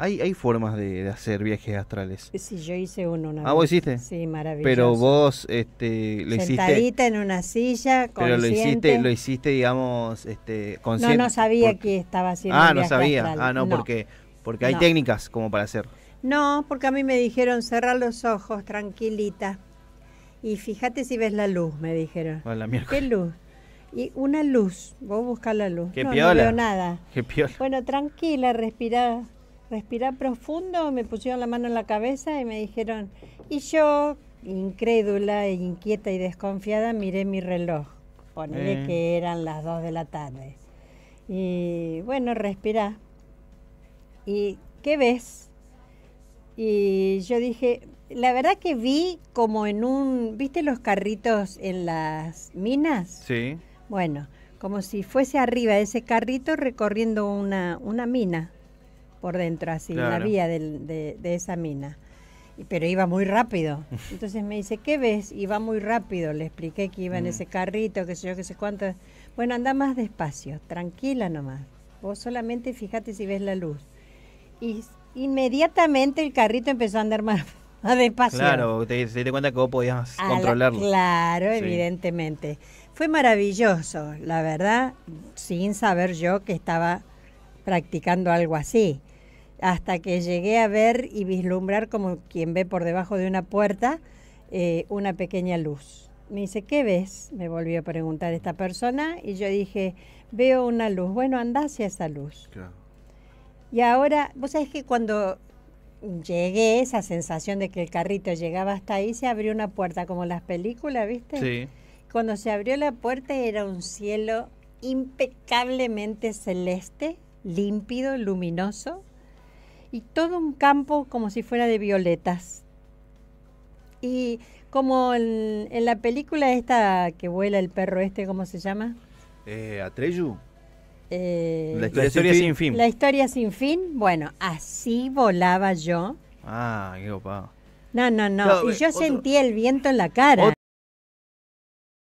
Hay, formas de, hacer viajes astrales. Eh, sí, yo hice uno una vez. Ah, vos hiciste. Sí, maravilloso. Pero vos este, lo hiciste. Sentadita en una silla, consciente. Pero lo hiciste, lo hiciste digamos, este, consciente. No, no sabía que estaba haciendo Ah, un viaje ah, no sabía. Ah, no, porque, porque hay técnicas como para hacer. No, porque a mí me dijeron cerrar los ojos, tranquilita. Y fíjate si ves la luz, me dijeron. Hola, ¿Qué luz? y una luz. Vos buscás la luz. Qué no, piola. veo nada. Qué piola. Bueno, tranquila, respirá respirar profundo, me pusieron la mano en la cabeza y me dijeron, y yo, incrédula, e inquieta y desconfiada, miré mi reloj, ponele eh. que eran las 2 de la tarde. Y bueno, respirá. ¿Y qué ves? Y yo dije, la verdad que vi como en un, ¿viste los carritos en las minas? Sí. Bueno, como si fuese arriba ese carrito recorriendo una, una mina por dentro, así, la vía de, esa mina. Pero iba muy rápido. Entonces me dice, ¿qué ves? Iba muy rápido. Le expliqué que iba en mm. ese carrito, qué sé yo, qué sé cuánto. Bueno, anda más despacio, tranquila nomás. Vos solamente fíjate si ves la luz. Y inmediatamente el carrito empezó a andar más, despacio. Claro, te, te cuenta que vos podías controlarlo. claro, evidentemente. Fue maravilloso, la verdad, sin saber yo que estaba practicando algo así hasta que llegué a ver y vislumbrar como quien ve por debajo de una puerta eh, una pequeña luz. Me dice, ¿qué ves? Me volvió a preguntar esta persona y yo dije, veo una luz. Bueno, anda hacia esa luz. Y ahora, vos sabés que cuando llegué, esa sensación de que el carrito llegaba hasta ahí, se abrió una puerta, como las películas, ¿viste? Sí. Cuando se abrió la puerta era un cielo impecablemente celeste, límpido, luminoso y todo un campo como si fuera de violetas. Y como en, la película esta que vuela el perro este, ¿cómo se llama? Eh, Atreyu. Eh, la historia, sin, fin. La historia sin fin. Bueno, así volaba yo. Ah, qué opa. No, no, no. y eh, yo sentí el viento en la cara.